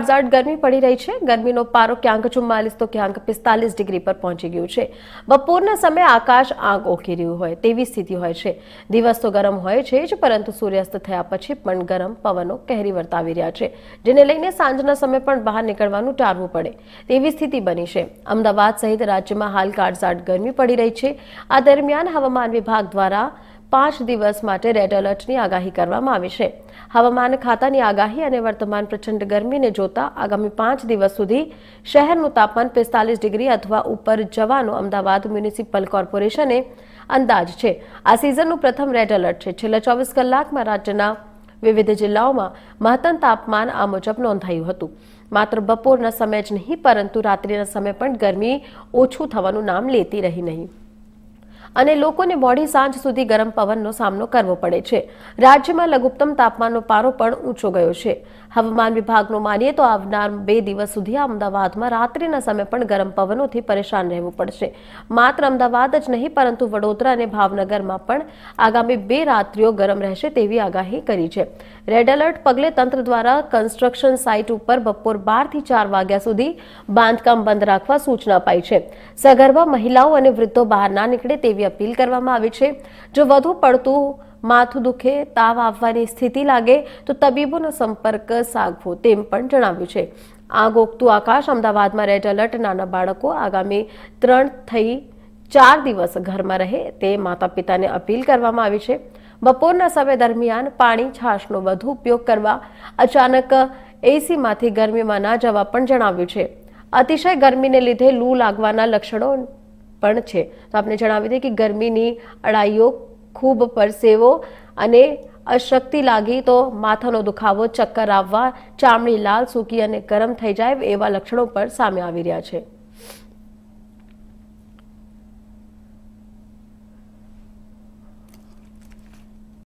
કાળઝાળ ગરમી પડી રહી છે ગરમીનો પારો ક્યાંક ચુમ્માલીસ તો ક્યાંક પિસ્તાલીસ ડિગ્રી પર પહોંચી ગયું છે બપોરના સમય આકાશ આંખ ઓકી રહ્યું હોય તેવી સ્થિતિ હોય છે દિવસ તો ગરમ હોય છે જ પરંતુ સૂર્યાસ્ત થયા પછી પણ ગરમ પવનો કહેરી વર્તાવી રહ્યા છે જેને લઈને સાંજના સમય પણ બહાર નીકળવાનું ટાળવું પડે તેવી સ્થિતિ બની છે અમદાવાદ સહિત રાજ્યમાં હાલ કાળઝાળ ગરમી પડી રહી છે આ દરમિયાન હવામાન વિભાગ દ્વારા પાંચ દિવસ માટે રેડ એલર્ટની આગાહી કરવામાં આવી છે હવામાન ખાતાની આગાહી અને વર્તમાન પ્રચંડ ગરમીને જોતા આગામી પાંચ દિવસ સુધી શહેરનું તાપમાન પિસ્તાલીસ ડિગ્રી અથવા ઉપર જવાનો અમદાવાદ મ્યુનિસિપલ કોર્પોરેશને અંદાજ છે આ સિઝનનું પ્રથમ રેડ એલર્ટ છે છેલ્લા ચોવીસ કલાકમાં રાજ્યના વિવિધ જિલ્લાઓમાં મહત્તમ તાપમાન આ મુજબ નોંધાયું હતું માત્ર બપોરના સમય જ નહીં પરંતુ રાત્રિના સમય પણ ગરમી ઓછું થવાનું નામ લેતી રહી નહીં અને લોકોને મોડી સાંજ સુધી ગરમ પવનનો સામનો કરવો પડે છે રાજ્યમાં લઘુત્તમ તાપમાનનો પારો પણ ઊંચો ગયો છે હવામાન વિભાગનો માનીએ તો આવનાર બે દિવસ સુધી અમદાવાદમાં રાત્રિના સમય પણ ગરમ પવનોથી પરેશાન રહેવું પડશે માત્ર અમદાવાદ જ નહીં પરંતુ વડોદરા અને ભાવનગરમાં પણ આગામી બે રાત્રિઓ ગરમ રહેશે તેવી આગાહી કરી છે રેડ એલર્ટ પગલે તંત્ર દ્વારા કન્સ્ટ્રક્શન સાઇટ ઉપર બપોર બારથી ચાર વાગ્યા સુધી બાંધકામ બંધ રાખવા સૂચના અપાઈ છે સગર્ભા મહિલાઓ અને વૃદ્ધો બહાર ના નીકળે તેવી તેવી અપીલ કરવામાં આવી છે જો વધુ પડતું માથું દુખે તાવ આવવાની સ્થિતિ લાગે તો તબીબોનો સંપર્ક સાગવો તેમ પણ જણાવ્યું છે આગ ઓગતું આકાશ અમદાવાદમાં રેડ એલર્ટ નાના બાળકો આગામી ત્રણ થઈ ચાર દિવસ ઘરમાં રહે તે માતા પિતાને અપીલ કરવામાં આવી છે બપોરના સમય દરમિયાન પાણી છાશનો વધુ ઉપયોગ કરવા અચાનક એસીમાંથી ગરમીમાં ના જવા પણ જણાવ્યું છે અતિશય ગરમીને લીધે લૂ લાગવાના લક્ષણો પણ છે તો આપણે જણાવી દઈએ કે ગરમીની અડાઈઓ ખૂબ પરસેવો અને અશક્તિ લાગી તો માથાનો દુખાવો ચક્કર આવવા ચામડી લાલ સૂકી અને ગરમ થઈ જાય એવા લક્ષણો પણ સામે આવી રહ્યા છે